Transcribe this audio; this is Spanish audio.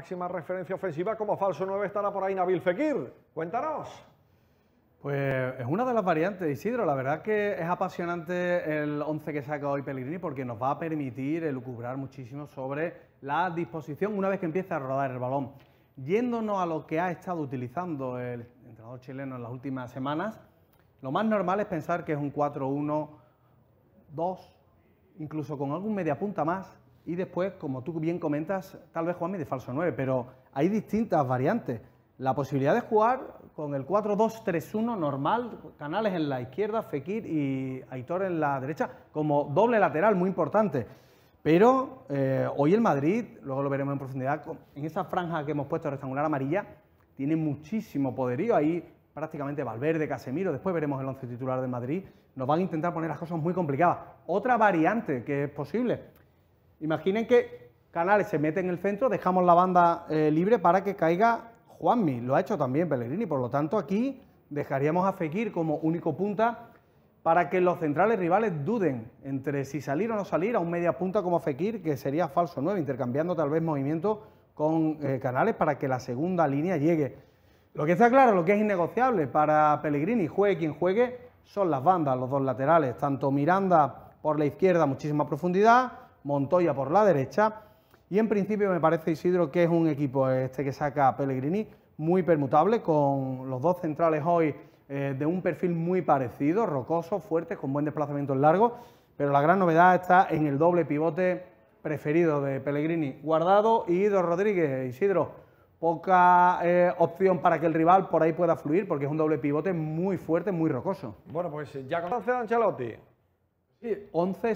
máxima referencia ofensiva como falso 9 estará por ahí Nabil Fekir. Cuéntanos. Pues es una de las variantes, Isidro. La verdad que es apasionante el 11 que saca hoy Pellegrini porque nos va a permitir elucubrar muchísimo sobre la disposición una vez que empiece a rodar el balón. Yéndonos a lo que ha estado utilizando el entrenador chileno en las últimas semanas, lo más normal es pensar que es un 4-1-2, incluso con algún media punta más, y después, como tú bien comentas, tal vez Juanmi de falso 9, pero hay distintas variantes. La posibilidad de jugar con el 4-2-3-1 normal, Canales en la izquierda, Fekir y Aitor en la derecha, como doble lateral, muy importante. Pero eh, hoy el Madrid, luego lo veremos en profundidad, en esa franja que hemos puesto rectangular amarilla, tiene muchísimo poderío. Ahí prácticamente Valverde, Casemiro, después veremos el once titular de Madrid, nos van a intentar poner las cosas muy complicadas. Otra variante que es posible, Imaginen que Canales se mete en el centro, dejamos la banda eh, libre para que caiga Juanmi. Lo ha hecho también Pellegrini, por lo tanto aquí dejaríamos a Fekir como único punta para que los centrales rivales duden entre si salir o no salir a un media punta como Fekir, que sería falso nuevo, intercambiando tal vez movimiento con eh, Canales para que la segunda línea llegue. Lo que está claro, lo que es innegociable para Pellegrini, juegue quien juegue, son las bandas, los dos laterales, tanto Miranda por la izquierda, muchísima profundidad, Montoya por la derecha. Y en principio me parece, Isidro, que es un equipo este que saca Pellegrini muy permutable, con los dos centrales hoy eh, de un perfil muy parecido, rocoso, fuerte, con buen desplazamiento en largo. Pero la gran novedad está en el doble pivote preferido de Pellegrini, Guardado y Ido Rodríguez. Isidro, poca eh, opción para que el rival por ahí pueda fluir, porque es un doble pivote muy fuerte, muy rocoso. Bueno, pues ya conoce a Ancelotti. Sí, 11